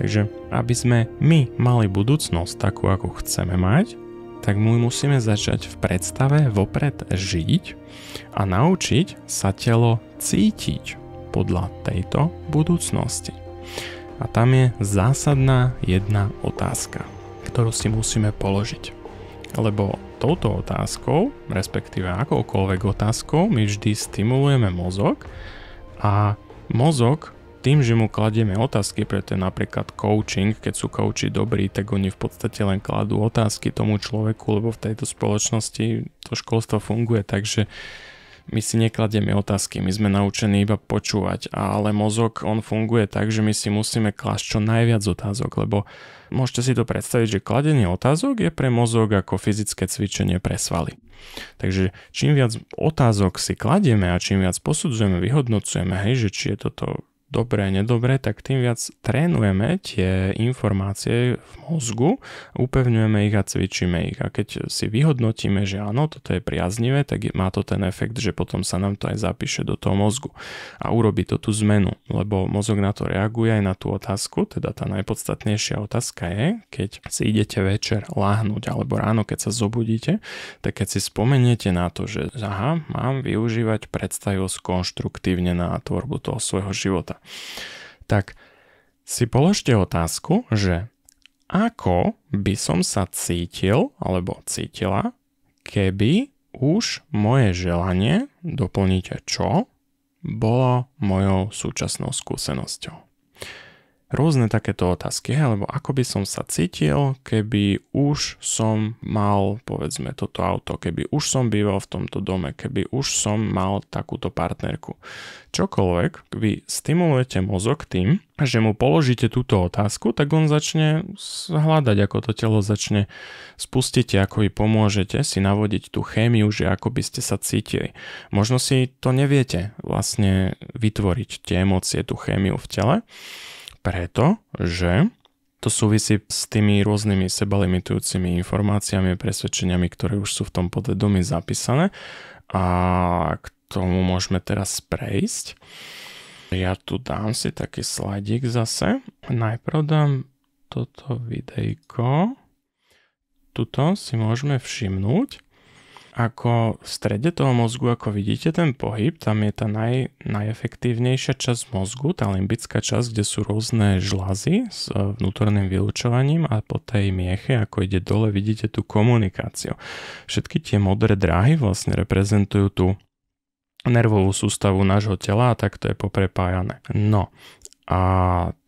Takže aby sme my mali budúcnosť takú, ako chceme mať, tak my musíme začať v predstave vopred žiť a naučiť sa telo cítiť podľa tejto budúcnosti. A tam je zásadná jedna otázka, ktorú si musíme položiť. Lebo touto otázkou, respektíve akoukoľvek otázkou, my vždy stimulujeme mozog a mozog tým, že mu kladieme otázky, preto je napríklad coaching, keď sú coachi dobrí, tak oni v podstate len kladú otázky tomu človeku, lebo v tejto spoločnosti to školstvo funguje, takže my si nekladieme otázky, my sme naučení iba počúvať, ale mozog on funguje tak, že my si musíme klasť čo najviac otázok, lebo môžete si to predstaviť, že kladenie otázok je pre mozog ako fyzické cvičenie pre svaly. Takže čím viac otázok si kladieme a čím viac posudzujeme, vyhodnocujeme, hej, že či je toto dobré, nedobré, tak tým viac trénujeme tie informácie v mozgu, upevňujeme ich a cvičíme ich. A keď si vyhodnotíme, že áno, toto je priaznivé, tak má to ten efekt, že potom sa nám to aj zapíše do toho mozgu a urobí to tú zmenu, lebo mozog na to reaguje aj na tú otázku, teda tá najpodstatnejšia otázka je, keď si idete večer láhnuť alebo ráno, keď sa zobudíte, tak keď si spomeniete na to, že aha, mám využívať predstavivosť konštruktívne na tvorbu toho svojho života. Tak si položte otázku, že ako by som sa cítil alebo cítila, keby už moje želanie, doplníte čo, bolo mojou súčasnou skúsenosťou rôzne takéto otázky, alebo ako by som sa cítil, keby už som mal, povedzme, toto auto, keby už som býval v tomto dome, keby už som mal takúto partnerku. Čokoľvek, vy stimulujete mozog tým, že mu položíte túto otázku, tak on začne hľadať, ako to telo začne Spustiť, ako vy pomôžete si navodiť tú chémiu, že ako by ste sa cítili. Možno si to neviete vlastne vytvoriť tie emócie, tú chémiu v tele, preto, že to súvisí s tými rôznymi sebalimitujúcimi informáciami a presvedčeniami, ktoré už sú v tom podvedomí zapísané a k tomu môžeme teraz prejsť. Ja tu dám si taký slajdík zase. Najprv dám toto videjko. Tuto si môžeme všimnúť, ako v strede toho mozgu, ako vidíte, ten pohyb, tam je tá naj, najefektívnejšia časť mozgu, tá limbická časť, kde sú rôzne žlazy s e, vnútorným vylúčovaním a po tej mieche, ako ide dole, vidíte tú komunikáciu. Všetky tie modré dráhy vlastne reprezentujú tú nervovú sústavu nášho tela a takto je poprepájané. No, a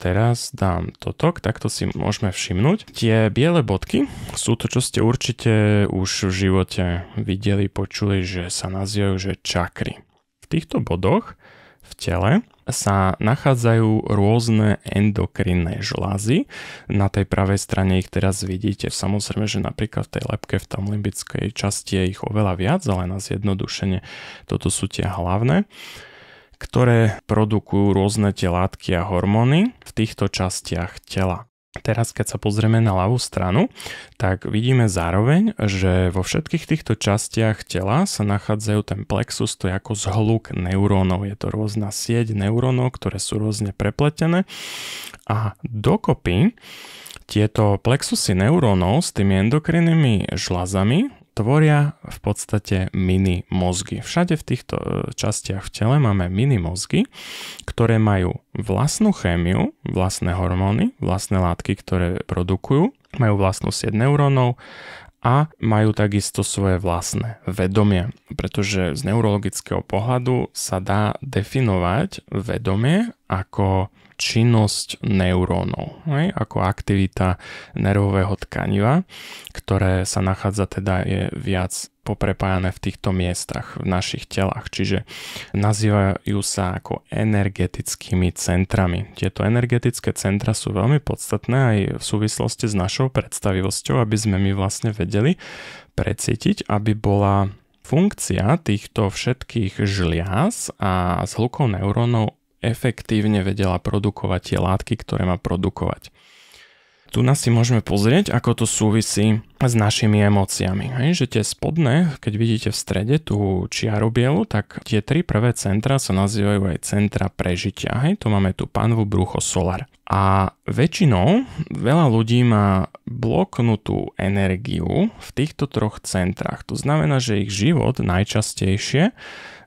teraz dám toto, takto si môžeme všimnúť. Tie biele bodky sú to, čo ste určite už v živote videli, počuli, že sa nazývajú že čakry. V týchto bodoch v tele sa nachádzajú rôzne endokrinné žlázy. Na tej pravej strane ich teraz vidíte. Samozrejme, že napríklad v tej lepke v tam limbickej časti je ich oveľa viac, ale na zjednodušenie toto sú tie hlavné ktoré produkujú rôzne tie látky a hormóny v týchto častiach tela. Teraz, keď sa pozrieme na ľavú stranu, tak vidíme zároveň, že vo všetkých týchto častiach tela sa nachádzajú ten plexus, to je ako zhluk neurónov. Je to rôzna sieť neurónov, ktoré sú rôzne prepletené a dokopy tieto plexusy neurónov s tými endokrinnými žlazami tvoria v podstate mini mozgy. Všade v týchto e, častiach v tele máme mini mozgy, ktoré majú vlastnú chémiu, vlastné hormóny, vlastné látky, ktoré produkujú, majú vlastnú sieť neurónov a majú takisto svoje vlastné vedomie, pretože z neurologického pohľadu sa dá definovať vedomie ako činnosť neurónov, hej, ako aktivita nervového tkaniva, ktoré sa nachádza teda je viac poprepájané v týchto miestach, v našich telách. Čiže nazývajú sa ako energetickými centrami. Tieto energetické centra sú veľmi podstatné aj v súvislosti s našou predstavivosťou, aby sme my vlastne vedeli precítiť, aby bola funkcia týchto všetkých žliaz a zhlukov neurónov efektívne vedela produkovať tie látky, ktoré má produkovať. Tu nás si môžeme pozrieť, ako to súvisí s našimi emóciami. Hej, že tie spodné, keď vidíte v strede tú čiaru bielu, tak tie tri prvé centra sa nazývajú aj centra prežitia. Hej, tu máme tu panvu, brucho, solar. A väčšinou veľa ľudí má bloknutú energiu v týchto troch centrách. To znamená, že ich život najčastejšie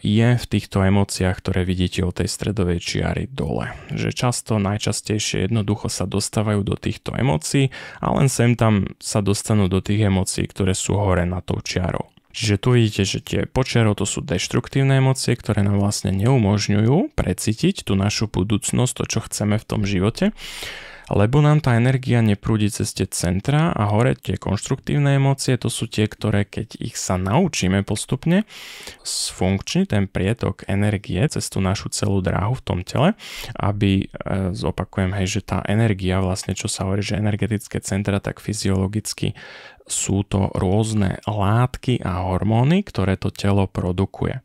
je v týchto emóciách, ktoré vidíte od tej stredovej čiary dole. Že často, najčastejšie jednoducho sa dostávajú do týchto emócií a len sem tam sa dostanú do tých emócií, ktoré sú hore na tou čiarou. Čiže tu vidíte, že tie počero to sú deštruktívne emócie, ktoré nám vlastne neumožňujú precítiť tú našu budúcnosť, to čo chceme v tom živote lebo nám tá energia neprúdi cez tie centra a hore tie konštruktívne emócie, to sú tie, ktoré keď ich sa naučíme postupne, sfunkční ten prietok energie cez tú našu celú dráhu v tom tele, aby, e, zopakujem, hej, že tá energia vlastne, čo sa hovorí, že energetické centra, tak fyziologicky sú to rôzne látky a hormóny, ktoré to telo produkuje.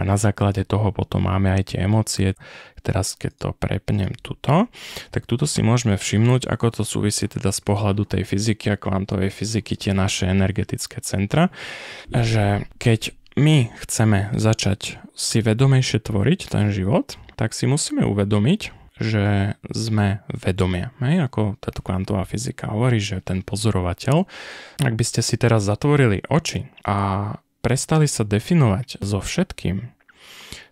A na základe toho potom máme aj tie emócie. Teraz keď to prepnem tuto, tak tuto si môžeme všimnúť, ako to súvisí teda z pohľadu tej fyziky a kvantovej fyziky tie naše energetické centra, že keď my chceme začať si vedomejšie tvoriť ten život, tak si musíme uvedomiť, že sme vedomie. Hej? Ako táto kvantová fyzika hovorí, že ten pozorovateľ, ak by ste si teraz zatvorili oči a prestali sa definovať so všetkým,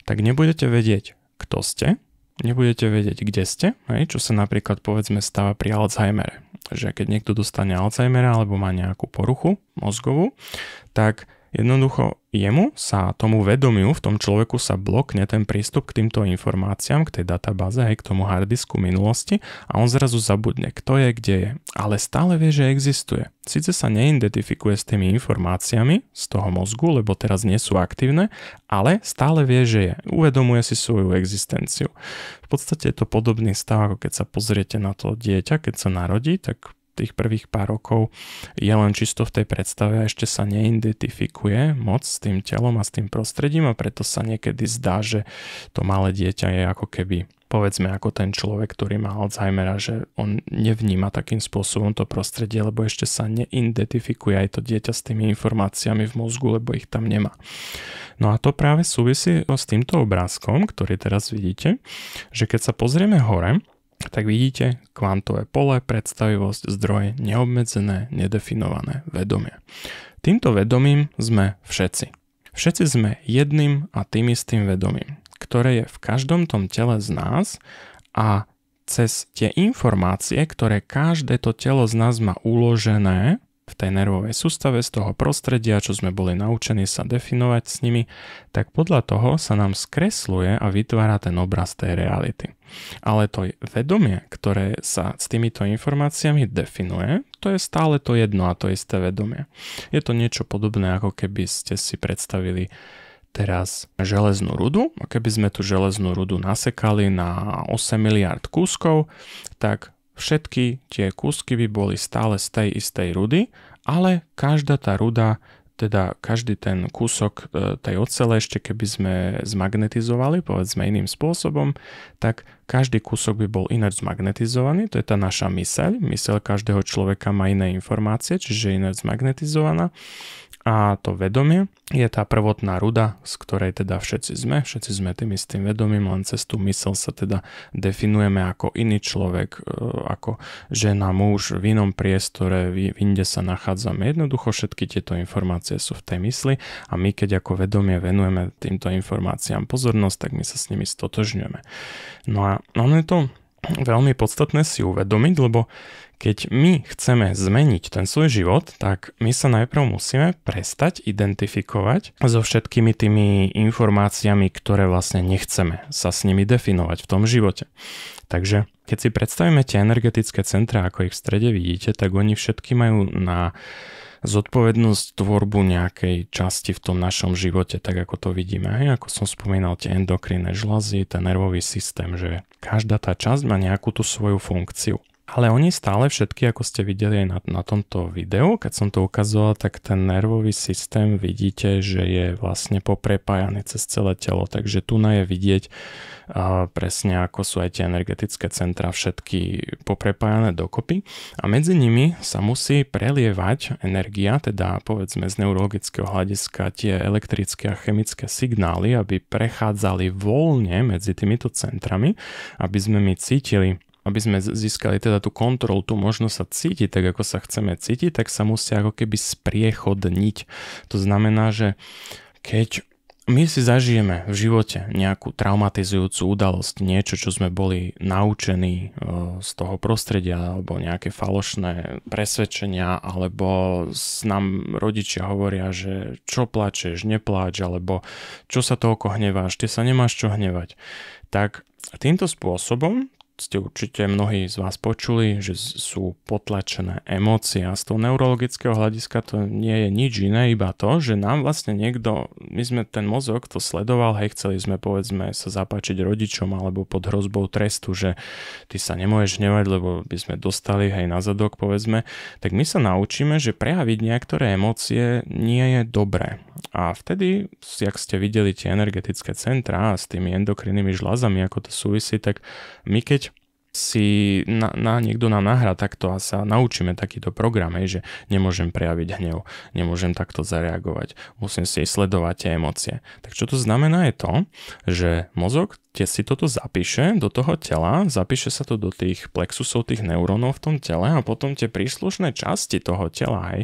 tak nebudete vedieť, kto ste, nebudete vedieť, kde ste, hej? čo sa napríklad povedzme stáva pri Alzheimere. Že keď niekto dostane Alzheimera alebo má nejakú poruchu mozgovú, tak Jednoducho jemu sa tomu vedomiu, v tom človeku sa blokne ten prístup k týmto informáciám, k tej databáze, aj k tomu hardisku minulosti a on zrazu zabudne, kto je, kde je. Ale stále vie, že existuje. Sice sa neidentifikuje s tými informáciami z toho mozgu, lebo teraz nie sú aktívne, ale stále vie, že je. Uvedomuje si svoju existenciu. V podstate je to podobný stav, ako keď sa pozriete na to dieťa, keď sa narodí, tak tých prvých pár rokov je len čisto v tej predstave a ešte sa neidentifikuje moc s tým telom a s tým prostredím a preto sa niekedy zdá, že to malé dieťa je ako keby povedzme ako ten človek, ktorý má Alzheimera, že on nevníma takým spôsobom to prostredie, lebo ešte sa neidentifikuje aj to dieťa s tými informáciami v mozgu, lebo ich tam nemá. No a to práve súvisí s týmto obrázkom, ktorý teraz vidíte, že keď sa pozrieme hore, tak vidíte kvantové pole, predstavivosť, zdroje neobmedzené, nedefinované vedomie. Týmto vedomím sme všetci. Všetci sme jedným a tým istým vedomím, ktoré je v každom tom tele z nás a cez tie informácie, ktoré každé to telo z nás má uložené, v tej nervovej sústave z toho prostredia, čo sme boli naučení sa definovať s nimi, tak podľa toho sa nám skresluje a vytvára ten obraz tej reality. Ale to vedomie, ktoré sa s týmito informáciami definuje, to je stále to jedno a to isté vedomie. Je to niečo podobné, ako keby ste si predstavili teraz železnú rudu. A keby sme tú železnú rudu nasekali na 8 miliard kúskov, tak všetky tie kúsky by boli stále z tej istej rudy, ale každá tá ruda, teda každý ten kúsok e, tej ocele, ešte keby sme zmagnetizovali, povedzme iným spôsobom, tak každý kúsok by bol ináč zmagnetizovaný, to je tá naša myseľ. Myseľ každého človeka má iné informácie, čiže je ináč zmagnetizovaná a to vedomie je tá prvotná ruda, z ktorej teda všetci sme, všetci sme tým istým vedomím, len cez tú mysel sa teda definujeme ako iný človek, e, ako žena, muž, v inom priestore, v inde sa nachádzame. Jednoducho všetky tieto informácie sú v tej mysli a my keď ako vedomie venujeme týmto informáciám pozornosť, tak my sa s nimi stotožňujeme. No a ono je to veľmi podstatné si uvedomiť, lebo keď my chceme zmeniť ten svoj život, tak my sa najprv musíme prestať identifikovať so všetkými tými informáciami, ktoré vlastne nechceme sa s nimi definovať v tom živote. Takže keď si predstavíme tie energetické centra, ako ich v strede vidíte, tak oni všetky majú na zodpovednosť tvorbu nejakej časti v tom našom živote, tak ako to vidíme. Aj ako som spomínal, tie endokrinné žlazy, ten nervový systém, že každá tá časť má nejakú tú svoju funkciu. Ale oni stále všetky, ako ste videli aj na, na tomto videu, keď som to ukazoval, tak ten nervový systém vidíte, že je vlastne poprepájany cez celé telo, takže tu na je vidieť uh, presne ako sú aj tie energetické centra všetky poprepájane dokopy a medzi nimi sa musí prelievať energia, teda povedzme z neurologického hľadiska tie elektrické a chemické signály, aby prechádzali voľne medzi týmito centrami, aby sme my cítili aby sme získali teda tú kontrolu, tú možnosť sa cítiť tak, ako sa chceme cítiť, tak sa musia ako keby spriechodniť. To znamená, že keď my si zažijeme v živote nejakú traumatizujúcu udalosť, niečo, čo sme boli naučení e, z toho prostredia, alebo nejaké falošné presvedčenia, alebo nám rodičia hovoria, že čo plačeš, nepláč, alebo čo sa toľko hneváš, ty sa nemáš čo hnevať. Tak týmto spôsobom ste určite mnohí z vás počuli, že sú potlačené emócie a z toho neurologického hľadiska to nie je nič iné, iba to, že nám vlastne niekto, my sme ten mozog to sledoval, hej, chceli sme povedzme sa zapáčiť rodičom alebo pod hrozbou trestu, že ty sa nemôžeš hnevať, lebo by sme dostali hej na zadok povedzme, tak my sa naučíme, že prejaviť niektoré emócie nie je dobré. A vtedy, jak ste videli tie energetické centrá s tými endokrinnými žľazami, ako to súvisí, tak my keď si na, na, niekto nám nahrá takto a sa naučíme takýto program, hej, že nemôžem prejaviť hnev, nemôžem takto zareagovať, musím si sledovať tie emócie. Tak čo to znamená je to, že mozog tie si toto zapíše do toho tela, zapíše sa to do tých plexusov, tých neurónov v tom tele a potom tie príslušné časti toho tela, hej,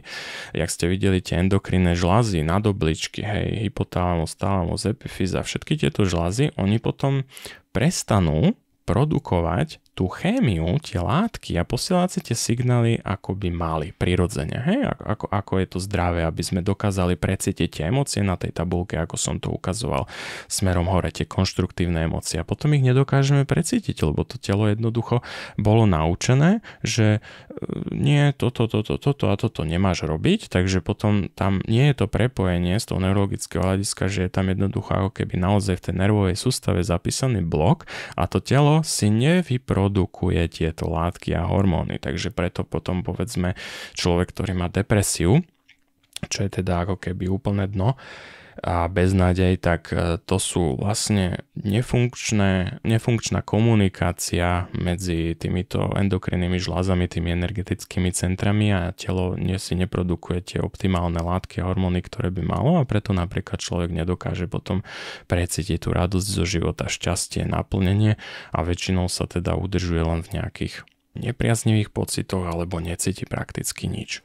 jak ste videli tie endokrinné žlazy, nadobličky, hej, hypotalamus, talamus, epifyza, všetky tieto žlazy, oni potom prestanú produkovať tú chémiu, tie látky a posielať si tie signály, ako by mali prirodzene. Hej? Ako, ako, ako je to zdravé, aby sme dokázali precítiť tie emócie na tej tabulke, ako som to ukazoval, smerom hore tie konštruktívne emócie. A potom ich nedokážeme precítiť, lebo to telo jednoducho bolo naučené, že e, nie, toto, toto, toto a toto nemáš robiť, takže potom tam nie je to prepojenie z toho neurologického hľadiska, že je tam jednoducho ako keby naozaj v tej nervovej sústave zapísaný blok a to telo si nevypro produkuje tieto látky a hormóny. Takže preto potom povedzme človek, ktorý má depresiu, čo je teda ako keby úplné dno, a beznádej, tak e, to sú vlastne nefunkčné, nefunkčná komunikácia medzi týmito endokrinnými žlázami, tými energetickými centrami a telo si neprodukuje tie optimálne látky a hormóny, ktoré by malo a preto napríklad človek nedokáže potom precítiť tú radosť zo života, šťastie, naplnenie a väčšinou sa teda udržuje len v nejakých nepriaznivých pocitoch alebo necíti prakticky nič.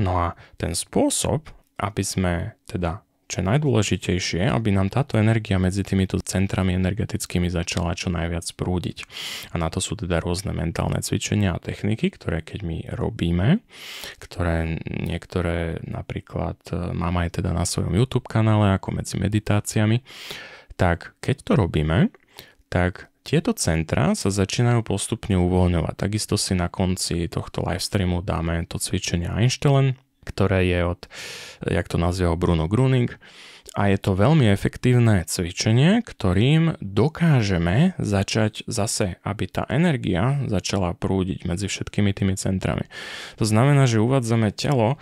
No a ten spôsob, aby sme teda čo je najdôležitejšie, aby nám táto energia medzi týmito centrami energetickými začala čo najviac prúdiť. A na to sú teda rôzne mentálne cvičenia a techniky, ktoré keď my robíme, ktoré niektoré napríklad e, mám aj teda na svojom YouTube kanále ako medzi meditáciami, tak keď to robíme, tak tieto centra sa začínajú postupne uvoľňovať. Takisto si na konci tohto livestreamu dáme to cvičenie Einstein, ktoré je od, jak to nazval Bruno Gruning. A je to veľmi efektívne cvičenie, ktorým dokážeme začať zase, aby tá energia začala prúdiť medzi všetkými tými centrami. To znamená, že uvádzame telo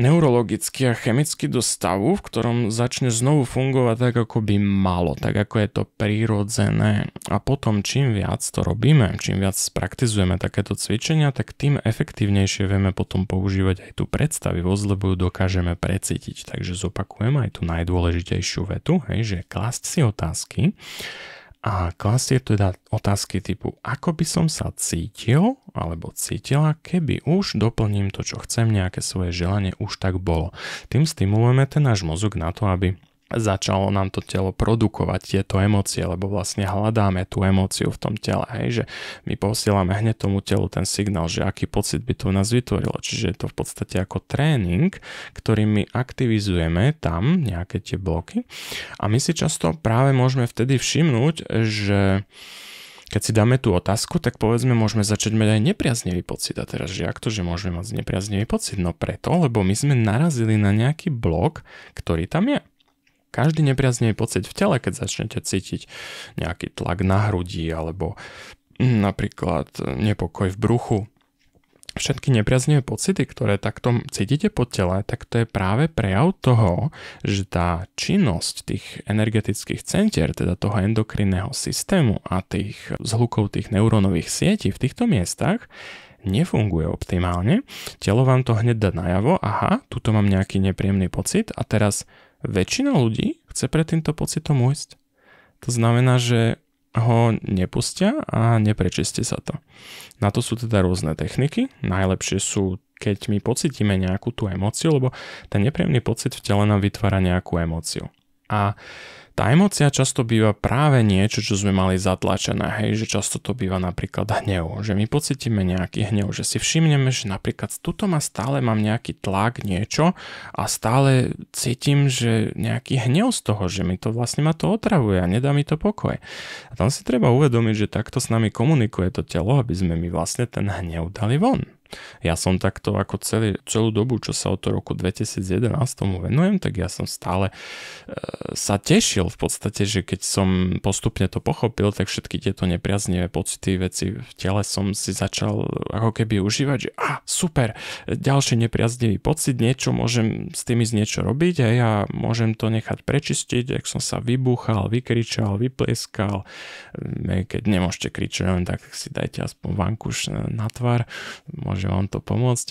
neurologicky a chemicky do stavu, v ktorom začne znovu fungovať tak, ako by malo, tak ako je to prírodzené. A potom čím viac to robíme, čím viac praktizujeme takéto cvičenia, tak tým efektívnejšie vieme potom používať aj tú predstavivosť, lebo ju dokážeme precítiť. Takže zopakujem aj tú najdôležitejšiu vetu, hej, že klasť si otázky, a klasie teda otázky typu, ako by som sa cítil alebo cítila, keby už doplním to, čo chcem, nejaké svoje želanie už tak bolo. Tým stimulujeme ten náš mozog na to, aby začalo nám to telo produkovať tieto emócie, lebo vlastne hľadáme tú emóciu v tom tele, hej, že my posielame hneď tomu telu ten signál, že aký pocit by to v nás vytvorilo, čiže je to v podstate ako tréning, ktorý my aktivizujeme tam nejaké tie bloky a my si často práve môžeme vtedy všimnúť, že keď si dáme tú otázku, tak povedzme, môžeme začať mať aj nepriaznivý pocit. A teraz, že ak to, že môžeme mať nepriaznivý pocit? No preto, lebo my sme narazili na nejaký blok, ktorý tam je. Každý nepriaznivý pocit v tele, keď začnete cítiť nejaký tlak na hrudi alebo mm, napríklad e, nepokoj v bruchu, všetky nepriaznivé pocity, ktoré takto cítite po tele, tak to je práve prejav toho, že tá činnosť tých energetických centier, teda toho endokrinného systému a tých zhlukov tých neurónových sietí v týchto miestach nefunguje optimálne. Telo vám to hneď dá najavo, aha, tuto mám nejaký nepríjemný pocit a teraz Väčšina ľudí chce pred týmto pocitom ujsť. To znamená, že ho nepustia a neprečistie sa to. Na to sú teda rôzne techniky. Najlepšie sú, keď my pocitíme nejakú tú emóciu, lebo ten nepríjemný pocit v tele nám vytvára nejakú emóciu. A uh, tá emocia často býva práve niečo, čo sme mali zatlačené, hej, že často to býva napríklad hnev, že my pocitíme nejaký hnev, že si všimneme, že napríklad tuto ma stále mám nejaký tlak, niečo a stále cítim, že nejaký hnev z toho, že mi to vlastne ma to otravuje a nedá mi to pokoj. A tam si treba uvedomiť, že takto s nami komunikuje to telo, aby sme my vlastne ten hnev dali von. Ja som takto ako celý, celú dobu, čo sa od roku 2011 tomu venujem, tak ja som stále e, sa tešil v podstate, že keď som postupne to pochopil, tak všetky tieto nepriaznivé pocity, veci v tele som si začal ako keby užívať, že a ah, super, ďalší nepriaznivý pocit, niečo môžem s tým ísť niečo robiť a ja môžem to nechať prečistiť, ak som sa vybúchal, vykričal, vyplieskal, mm, keď nemôžete kričať, len tak si dajte aspoň vankuš na tvár, môže môže vám to pomôcť.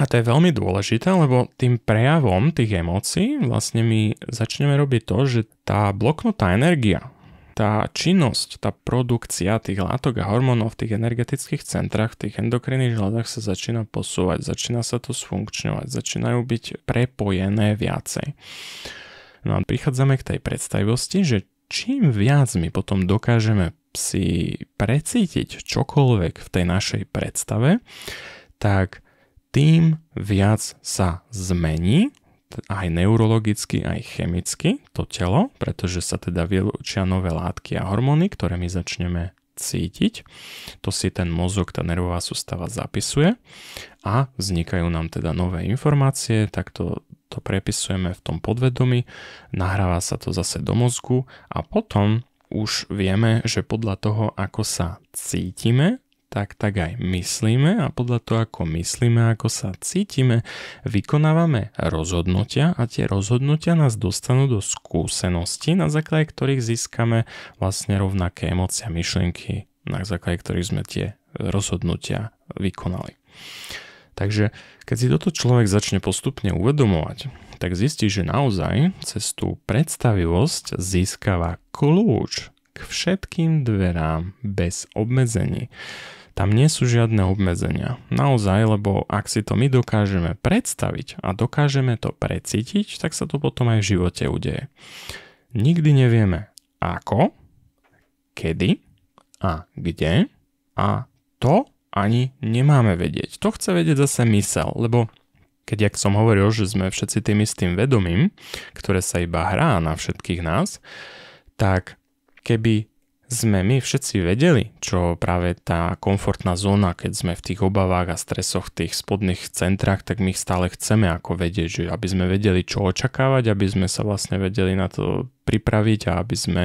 A to je veľmi dôležité, lebo tým prejavom tých emócií vlastne my začneme robiť to, že tá bloknutá energia, tá činnosť, tá produkcia tých látok a hormónov v tých energetických centrách, v tých endokrinných žľadách sa začína posúvať, začína sa to sfunkčňovať, začínajú byť prepojené viacej. No a prichádzame k tej predstavivosti, že čím viac my potom dokážeme si precítiť čokoľvek v tej našej predstave, tak tým viac sa zmení aj neurologicky, aj chemicky to telo, pretože sa teda vylúčia nové látky a hormóny, ktoré my začneme cítiť. To si ten mozog, tá nervová sústava zapisuje a vznikajú nám teda nové informácie, takto to prepisujeme v tom podvedomí, nahráva sa to zase do mozgu a potom už vieme, že podľa toho, ako sa cítime, tak tak aj myslíme a podľa toho, ako myslíme, ako sa cítime, vykonávame rozhodnutia a tie rozhodnutia nás dostanú do skúseností, na základe ktorých získame vlastne rovnaké emócie a myšlienky, na základe ktorých sme tie rozhodnutia vykonali. Takže keď si toto človek začne postupne uvedomovať, tak zistí, že naozaj cez tú predstavivosť získava kľúč k všetkým dverám bez obmedzení. Tam nie sú žiadne obmedzenia. Naozaj, lebo ak si to my dokážeme predstaviť a dokážeme to precítiť, tak sa to potom aj v živote udeje. Nikdy nevieme ako, kedy a kde a to ani nemáme vedieť. To chce vedieť zase mysel, lebo keď, jak som hovoril, že sme všetci tým istým vedomím, ktoré sa iba hrá na všetkých nás, tak keby sme my všetci vedeli, čo práve tá komfortná zóna, keď sme v tých obavách a stresoch v tých spodných centrách, tak my ich stále chceme ako vedieť, že aby sme vedeli, čo očakávať, aby sme sa vlastne vedeli na to pripraviť a aby sme,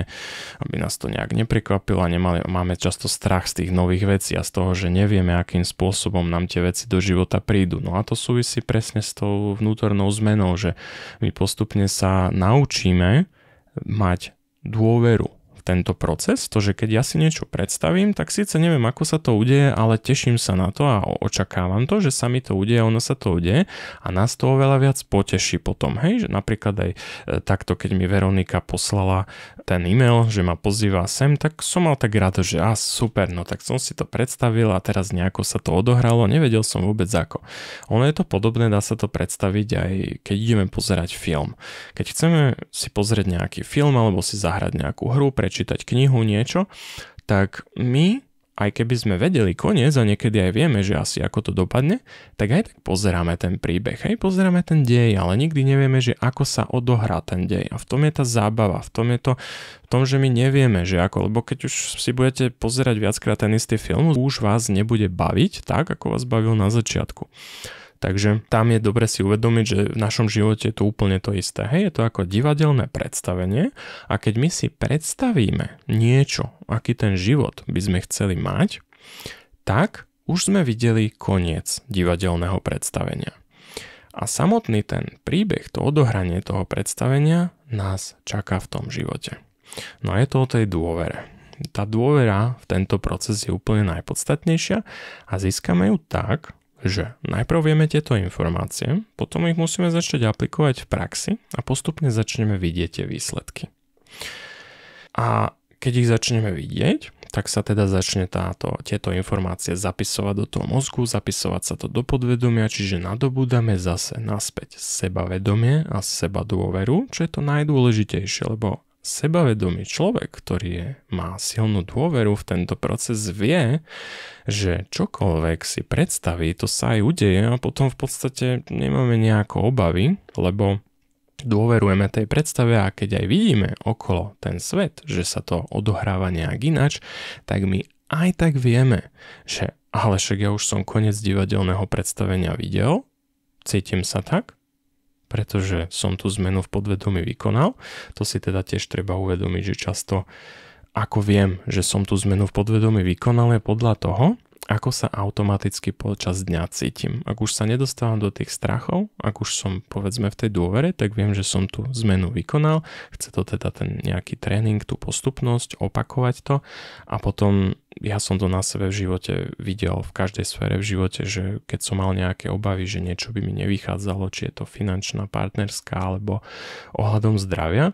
aby nás to nejak neprekvapilo a nemali, máme často strach z tých nových vecí a z toho, že nevieme, akým spôsobom nám tie veci do života prídu. No a to súvisí presne s tou vnútornou zmenou, že my postupne sa naučíme mať dôveru tento proces, to, že keď ja si niečo predstavím, tak síce neviem, ako sa to udeje, ale teším sa na to a očakávam to, že sa mi to udeje, ono sa to udeje a nás to oveľa viac poteší potom, hej, že napríklad aj e, takto, keď mi Veronika poslala ten e-mail, že ma pozýva sem, tak som mal tak rád, že a super, no tak som si to predstavil a teraz nejako sa to odohralo, nevedel som vôbec ako. Ono je to podobné, dá sa to predstaviť aj keď ideme pozerať film. Keď chceme si pozrieť nejaký film alebo si zahrať nejakú hru, prečítať knihu, niečo, tak my aj keby sme vedeli koniec a niekedy aj vieme, že asi ako to dopadne, tak aj tak pozeráme ten príbeh, aj pozeráme ten dej, ale nikdy nevieme, že ako sa odohrá ten dej. A v tom je tá zábava, v tom je to, v tom, že my nevieme, že ako, lebo keď už si budete pozerať viackrát ten istý film, už vás nebude baviť tak, ako vás bavil na začiatku. Takže tam je dobre si uvedomiť, že v našom živote je to úplne to isté. Hej, je to ako divadelné predstavenie a keď my si predstavíme niečo, aký ten život by sme chceli mať, tak už sme videli koniec divadelného predstavenia. A samotný ten príbeh, to odohranie toho predstavenia nás čaká v tom živote. No a je to o tej dôvere tá dôvera v tento proces je úplne najpodstatnejšia a získame ju tak, že najprv vieme tieto informácie, potom ich musíme začať aplikovať v praxi a postupne začneme vidieť tie výsledky. A keď ich začneme vidieť, tak sa teda začne táto, tieto informácie zapisovať do toho mozgu, zapisovať sa to do podvedomia, čiže nadobúdame zase naspäť sebavedomie a seba dôveru, čo je to najdôležitejšie, lebo sebavedomý človek, ktorý je, má silnú dôveru v tento proces, vie, že čokoľvek si predstaví, to sa aj udeje a potom v podstate nemáme nejako obavy, lebo dôverujeme tej predstave a keď aj vidíme okolo ten svet, že sa to odohráva nejak inač, tak my aj tak vieme, že ale však ja už som koniec divadelného predstavenia videl, cítim sa tak, pretože som tú zmenu v podvedomí vykonal. To si teda tiež treba uvedomiť, že často ako viem, že som tú zmenu v podvedomí vykonal je podľa toho, ako sa automaticky počas dňa cítim. Ak už sa nedostávam do tých strachov, ak už som povedzme v tej dôvere, tak viem, že som tú zmenu vykonal. Chce to teda ten nejaký tréning, tú postupnosť, opakovať to a potom ja som to na sebe v živote videl v každej sfére v živote, že keď som mal nejaké obavy, že niečo by mi nevychádzalo, či je to finančná, partnerská alebo ohľadom zdravia,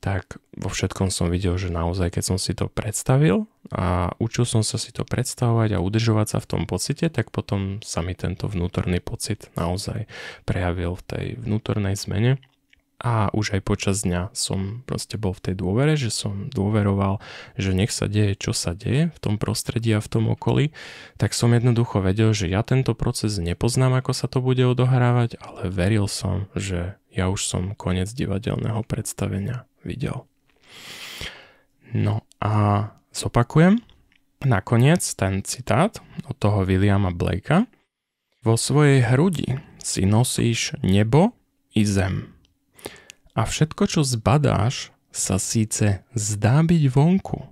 tak vo všetkom som videl, že naozaj keď som si to predstavil a učil som sa si to predstavovať a udržovať sa v tom pocite, tak potom sa mi tento vnútorný pocit naozaj prejavil v tej vnútornej zmene a už aj počas dňa som proste bol v tej dôvere, že som dôveroval, že nech sa deje, čo sa deje v tom prostredí a v tom okolí, tak som jednoducho vedel, že ja tento proces nepoznám, ako sa to bude odohrávať, ale veril som, že ja už som koniec divadelného predstavenia videl. No a zopakujem nakoniec ten citát od toho Williama Blakea. Vo svojej hrudi si nosíš nebo i zem a všetko, čo zbadáš, sa síce zdá byť vonku,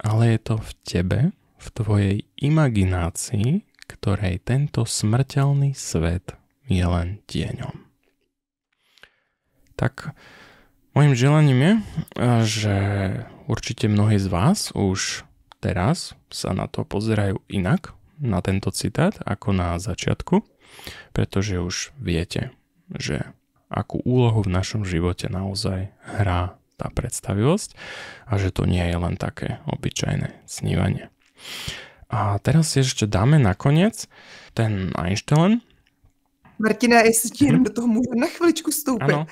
ale je to v tebe, v tvojej imaginácii, ktorej tento smrteľný svet je len tieňom. Tak mojim želaním je, že určite mnohí z vás už teraz sa na to pozerajú inak, na tento citát, ako na začiatku, pretože už viete, že akú úlohu v našom živote naozaj hrá tá predstavivosť a že to nie je len také obyčajné snívanie. A teraz si ešte dáme nakoniec ten Einstein, Martina, jestli ti jenom do toho můžu na chviličku stoupit. Ano.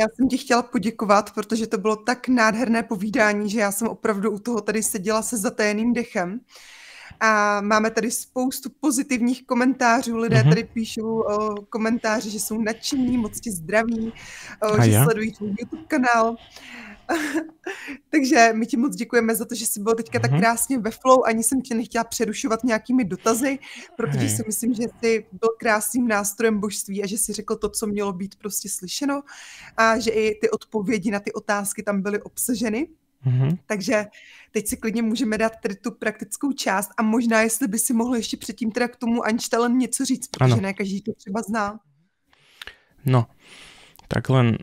Já jsem ti chtěla poděkovat, protože to bylo tak nádherné povídání, že já jsem opravdu u toho tady seděla se zatajeným dechem a máme tady spoustu pozitivních komentářů. Lidé mm-hmm. tady píšou o, komentáři, že jsou nadšení, moc tě zdraví, o, že ja? sledují tvůj YouTube kanál. Takže my ti moc děkujeme za to, že jsi byl teďka mm-hmm. tak mhm. krásně ve flow, ani jsem tě nechtěla přerušovat nějakými dotazy, protože hey. si myslím, že jsi byl krásným nástrojem božství a že jsi řekl to, co mělo být prostě slyšeno a že i ty odpovědi na ty otázky tam byly obsaženy. Mm-hmm. Takže teď si klidně můžeme dát tady tu praktickou část a možná, jestli by si mohl ještě předtím teda k tomu Einsteinem něco říct, protože ano. ne každý to třeba zná. No, tak len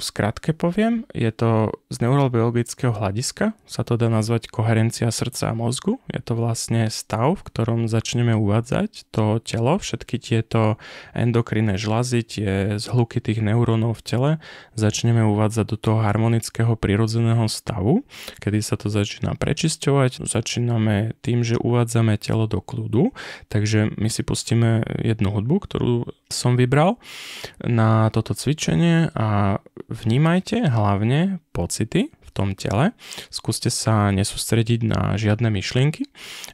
v skratke poviem, je to z neurobiologického hľadiska, sa to dá nazvať koherencia srdca a mozgu. Je to vlastne stav, v ktorom začneme uvádzať to telo, všetky tieto endokrinné žlazy, tie zhluky tých neurónov v tele, začneme uvádzať do toho harmonického prirodzeného stavu, kedy sa to začína prečisťovať. Začíname tým, že uvádzame telo do kľudu, takže my si pustíme jednu hudbu, ktorú som vybral na toto cvičenie a vnímajte hlavne pocity v tom tele. Skúste sa nesústrediť na žiadne myšlienky,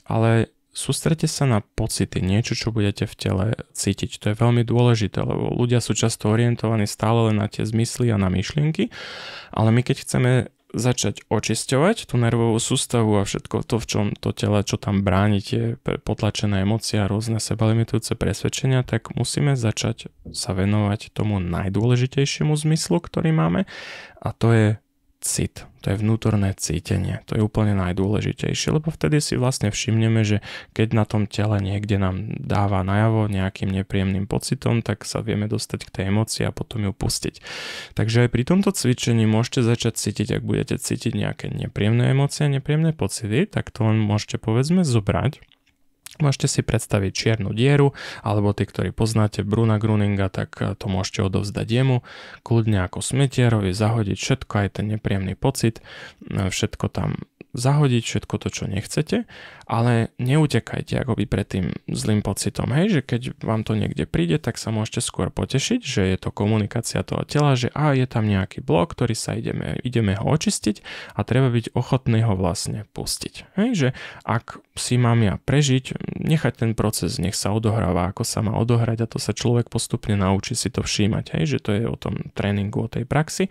ale Sústrete sa na pocity, niečo, čo budete v tele cítiť. To je veľmi dôležité, lebo ľudia sú často orientovaní stále len na tie zmysly a na myšlienky, ale my keď chceme začať očisťovať tú nervovú sústavu a všetko to, v čom to tele, čo tam bráni tie potlačené emócie a rôzne sebalimitujúce presvedčenia, tak musíme začať sa venovať tomu najdôležitejšiemu zmyslu, ktorý máme a to je cit, to je vnútorné cítenie. To je úplne najdôležitejšie, lebo vtedy si vlastne všimneme, že keď na tom tele niekde nám dáva najavo nejakým nepríjemným pocitom, tak sa vieme dostať k tej emocii a potom ju pustiť. Takže aj pri tomto cvičení môžete začať cítiť, ak budete cítiť nejaké nepríjemné emócie, nepríjemné pocity, tak to len môžete povedzme zobrať Môžete si predstaviť čiernu dieru, alebo tí, ktorí poznáte Bruna Gruninga, tak eh, to môžete odovzdať jemu. Kľudne ako smetierovi zahodiť všetko, aj ten nepríjemný pocit, eh, všetko tam zahodiť, všetko to, čo nechcete ale neutekajte akoby pred tým zlým pocitom, hej, že keď vám to niekde príde, tak sa môžete skôr potešiť, že je to komunikácia toho tela, že a je tam nejaký blok, ktorý sa ideme, ideme ho očistiť a treba byť ochotný ho vlastne pustiť. Hej, že ak si mám ja prežiť, nechať ten proces, nech sa odohráva, ako sa má odohrať a to sa človek postupne naučí si to všímať, hej, že to je o tom tréningu, o tej praxi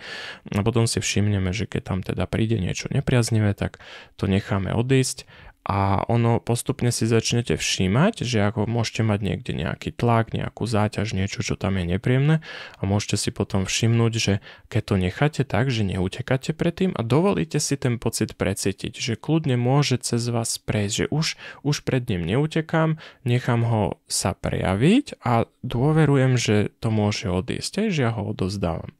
a potom si všimneme, že keď tam teda príde niečo nepriaznivé, tak to necháme odísť a ono postupne si začnete všímať, že ako môžete mať niekde nejaký tlak, nejakú záťaž, niečo, čo tam je nepríjemné a môžete si potom všimnúť, že keď to necháte tak, že neutekáte predtým a dovolíte si ten pocit precítiť, že kľudne môže cez vás prejsť, že už, už pred ním neutekám, nechám ho sa prejaviť a dôverujem, že to môže odísť, že ja ho odozdávam.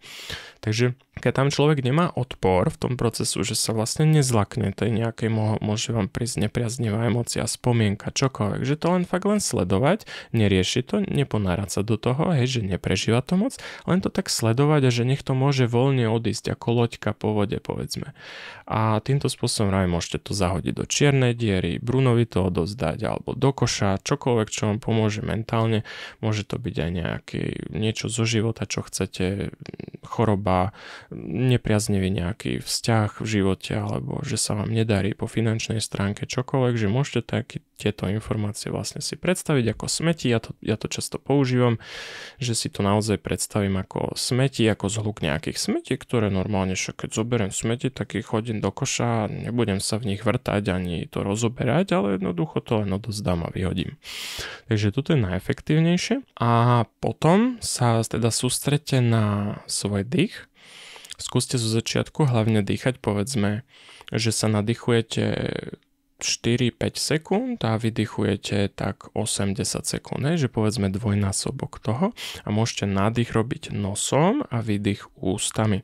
Takže keď tam človek nemá odpor v tom procesu, že sa vlastne nezlakne tej nejakej, môže vám prísť nepriaznivá emocia, spomienka, čokoľvek, že to len fakt len sledovať, nerieši to, neponárať sa do toho, hej, že neprežíva to moc, len to tak sledovať a že nech to môže voľne odísť ako loďka po vode, povedzme. A týmto spôsobom aj môžete to zahodiť do čiernej diery, Brunovi to odozdať alebo do koša, čokoľvek, čo vám pomôže mentálne, môže to byť aj nejaký, niečo zo života, čo chcete, choroba, nepriaznevý nejaký vzťah v živote alebo že sa vám nedarí po finančnej stránke čokoľvek, že môžete taký, tieto informácie vlastne si predstaviť ako smeti, ja to, ja to často používam, že si to naozaj predstavím ako smeti, ako zhluk nejakých smetí, ktoré normálne, že keď zoberiem smeti, tak ich chodím do koša, nebudem sa v nich vrtať ani to rozoberať, ale jednoducho to len odozdám a vyhodím. Takže toto je najefektívnejšie. A potom sa teda sústrete na svoj dých, Skúste zo začiatku hlavne dýchať, povedzme, že sa nadýchujete 4-5 sekúnd a vydychujete tak 80 sekúnd, že povedzme dvojnásobok toho a môžete nádych robiť nosom a výdych ústami.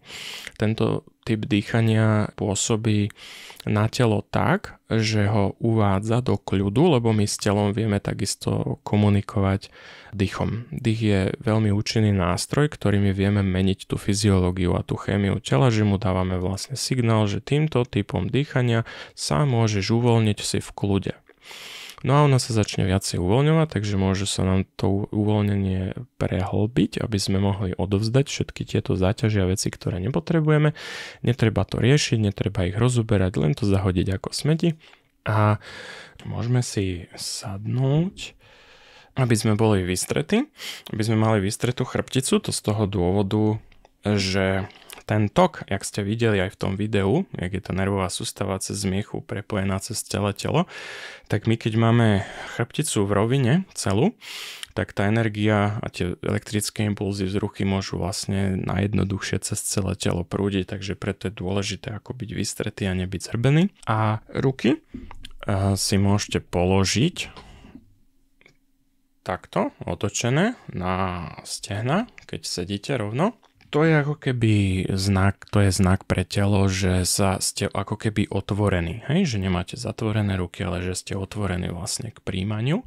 Tento typ dýchania pôsobí na telo tak, že ho uvádza do kľudu, lebo my s telom vieme takisto komunikovať dýchom. Dých je veľmi účinný nástroj, ktorým vieme meniť tú fyziológiu a tú chémiu tela, že mu dávame vlastne signál, že týmto typom dýchania sa môžeš uvoľniť si v kľude. No a ona sa začne viacej uvoľňovať, takže môže sa nám to uvoľnenie prehlbiť, aby sme mohli odovzdať všetky tieto záťaže a veci, ktoré nepotrebujeme. Netreba to riešiť, netreba ich rozoberať, len to zahodiť ako smeti. A môžeme si sadnúť aby sme boli vystretí, aby sme mali vystretú chrbticu, to z toho dôvodu, že ten tok, jak ste videli aj v tom videu, jak je tá nervová sústava cez zmiechu prepojená cez celé telo, tak my keď máme chrbticu v rovine celú, tak tá energia a tie elektrické impulzy z vzruchy môžu vlastne najjednoduchšie cez celé telo prúdiť, takže preto je dôležité ako byť vystretý a nebyť zrbený. A ruky eh, si môžete položiť takto otočené na stehna, keď sedíte rovno. To je ako keby znak, to je znak pre telo, že sa ste ako keby otvorení, hej? že nemáte zatvorené ruky, ale že ste otvorení vlastne k príjmaniu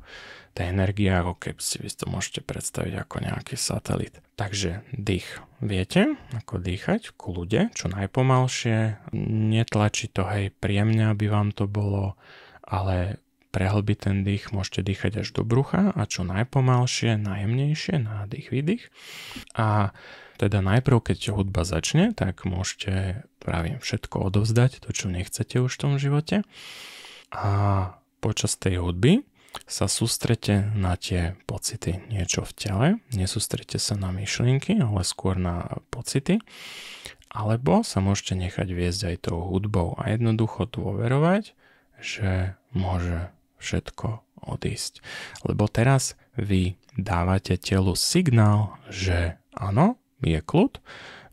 tá energia, ako keby si vy to môžete predstaviť ako nejaký satelit. Takže dých. Viete, ako dýchať k kľude, čo najpomalšie. Netlačí to, hej, príjemne, aby vám to bolo, ale prehlbiť ten dých, môžete dýchať až do brucha a čo najpomalšie, najjemnejšie, nádych, výdych. A teda najprv, keď hudba začne, tak môžete, práve všetko odovzdať, to, čo nechcete už v tom živote. A počas tej hudby sa sústrete na tie pocity, niečo v tele, nesústrete sa na myšlienky, ale skôr na pocity, alebo sa môžete nechať viesť aj tou hudbou a jednoducho dôverovať, že môže všetko odísť. Lebo teraz vy dávate telu signál, že áno, je kľud,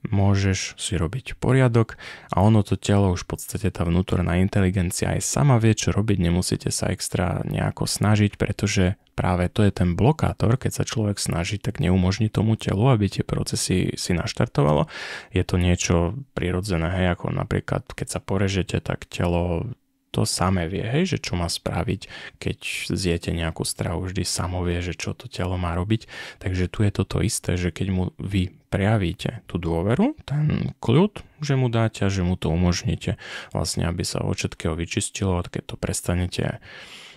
môžeš si robiť poriadok a ono to telo už v podstate tá vnútorná inteligencia aj sama vie, čo robiť, nemusíte sa extra nejako snažiť, pretože práve to je ten blokátor, keď sa človek snaží, tak neumožní tomu telu, aby tie procesy si naštartovalo. Je to niečo prirodzené, hej, ako napríklad keď sa porežete, tak telo to samé vie, hej, že čo má spraviť, keď zjete nejakú stravu, vždy samo vie, že čo to telo má robiť. Takže tu je toto isté, že keď mu vy prejavíte tú dôveru, ten kľud, že mu dáte a že mu to umožníte, vlastne aby sa od všetkého vyčistilo, keď to prestanete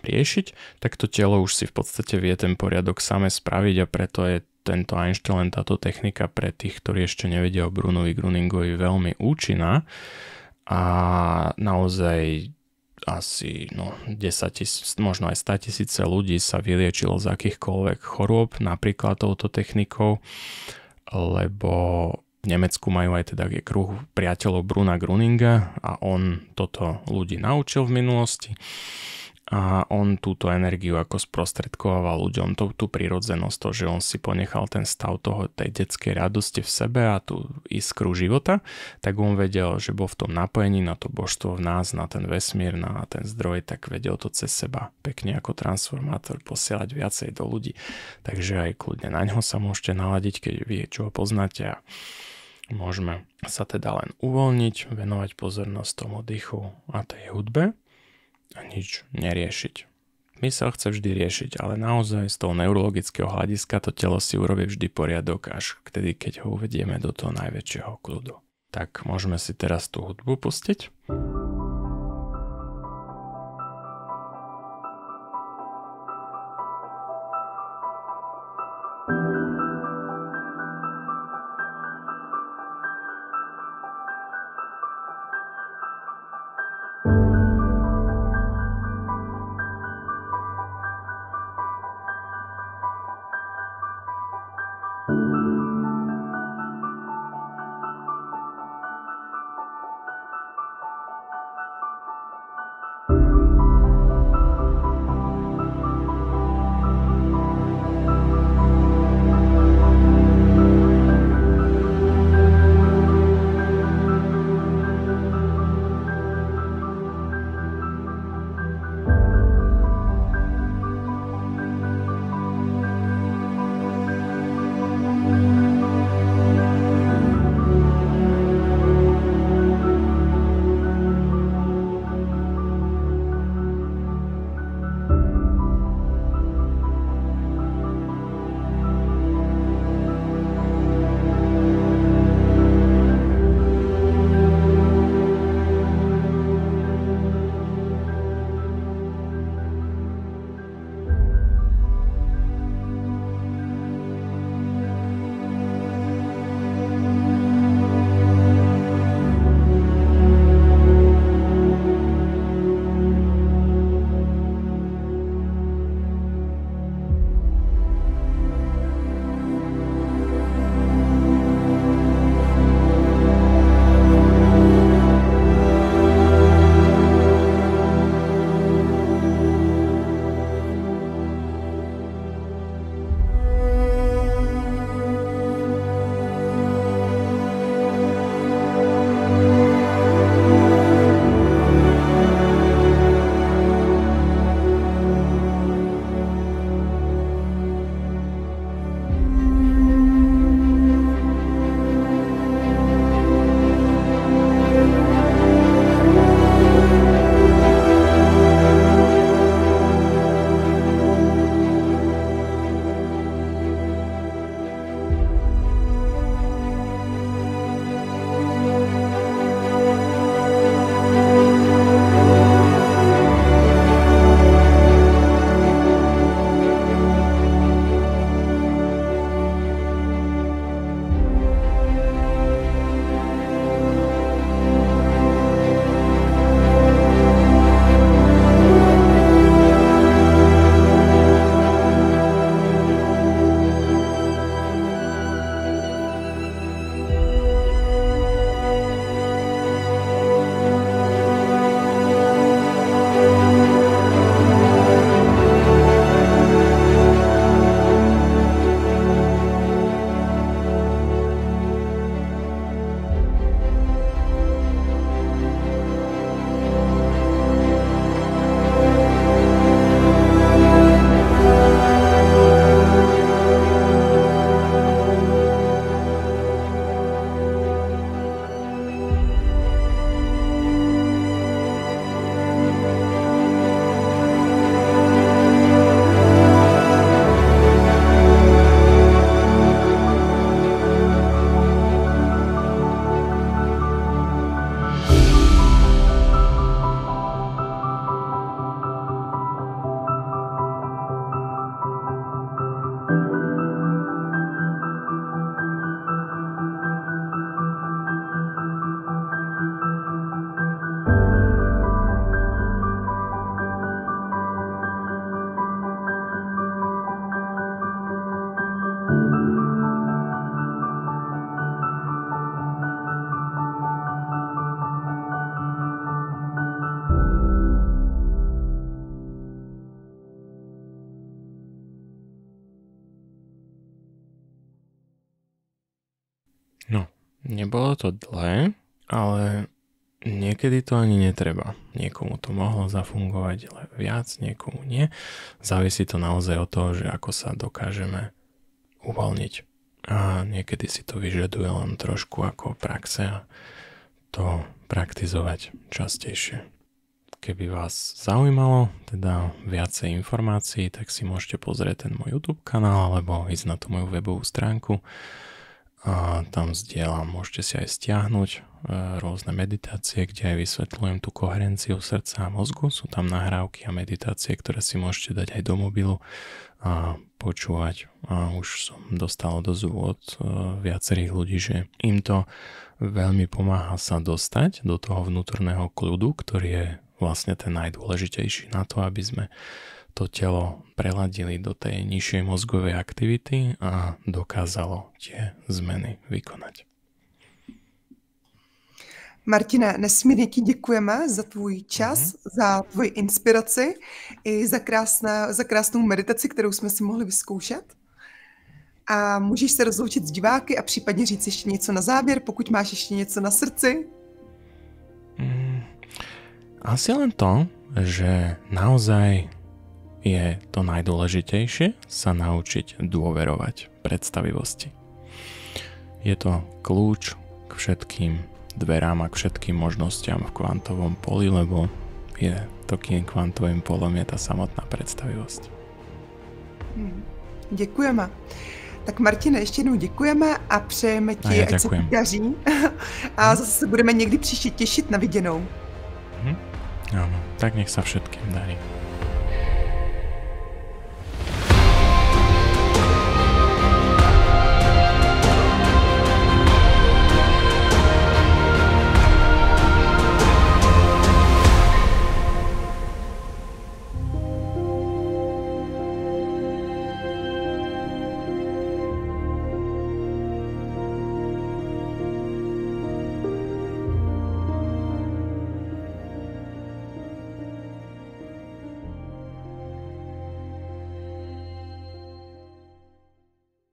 riešiť, tak to telo už si v podstate vie ten poriadok same spraviť a preto je tento Einstein, táto technika pre tých, ktorí ešte nevedia o Brunovi Gruningovi veľmi účinná a naozaj asi no, 10 tisíc, možno aj 100 tisíce ľudí sa vyliečilo z akýchkoľvek chorôb, napríklad touto technikou, lebo v Nemecku majú aj teda kruh priateľov Bruna Gruninga a on toto ľudí naučil v minulosti a on túto energiu ako sprostredkoval ľuďom, to, tú prirodzenosť, to, že on si ponechal ten stav toho, tej detskej radosti v sebe a tú iskru života, tak on vedel, že bol v tom napojení na to božstvo v nás, na ten vesmír, na ten zdroj, tak vedel to cez seba pekne ako transformátor posielať viacej do ľudí. Takže aj kľudne na ňo sa môžete naladiť, keď vy čo ho poznáte a môžeme sa teda len uvoľniť, venovať pozornosť tomu dychu a tej hudbe a nič neriešiť. Mysel chce vždy riešiť, ale naozaj z toho neurologického hľadiska to telo si urobí vždy poriadok až vtedy, keď ho uvedieme do toho najväčšieho kľudu. Tak môžeme si teraz tú hudbu pustiť? to dlhé, ale niekedy to ani netreba. Niekomu to mohlo zafungovať ale viac, niekomu nie. Závisí to naozaj od toho, že ako sa dokážeme uvoľniť. A niekedy si to vyžaduje len trošku ako praxe a to praktizovať častejšie. Keby vás zaujímalo teda viacej informácií, tak si môžete pozrieť ten môj YouTube kanál alebo ísť na tú moju webovú stránku a tam zdieľam, môžete si aj stiahnuť e, rôzne meditácie, kde aj vysvetľujem tú koherenciu srdca a mozgu. Sú tam nahrávky a meditácie, ktoré si môžete dať aj do mobilu a počúvať. A už som dostal do od e, viacerých ľudí, že im to veľmi pomáha sa dostať do toho vnútorného kľudu, ktorý je vlastne ten najdôležitejší na to, aby sme to telo preladili do tej nižšej mozgovej aktivity a dokázalo tie zmeny vykonať. Martina, nesmírně ti děkujeme za tvůj čas, mm-hmm. za tvoji inspiraci i za, krásná, za krásnou meditaci, kterou jsme si mohli vyzkoušet. A můžeš se rozloučit s diváky a případně říct ještě něco na závěr, pokud máš ještě něco na srdci. Mm, asi len to, že naozaj je to najdôležitejšie sa naučiť dôverovať predstavivosti. Je to kľúč k všetkým dverám a k všetkým možnostiam v kvantovom poli, lebo je to kvantovým polom je tá samotná predstavivosť. Hmm. Děkujeme. Tak Martina, ještě jednou děkujeme a přejeme ti, a ja ať se daří. A hmm. zase se budeme někdy příště těšit na viděnou. Hmm. Áno, tak nech sa všetkým darí.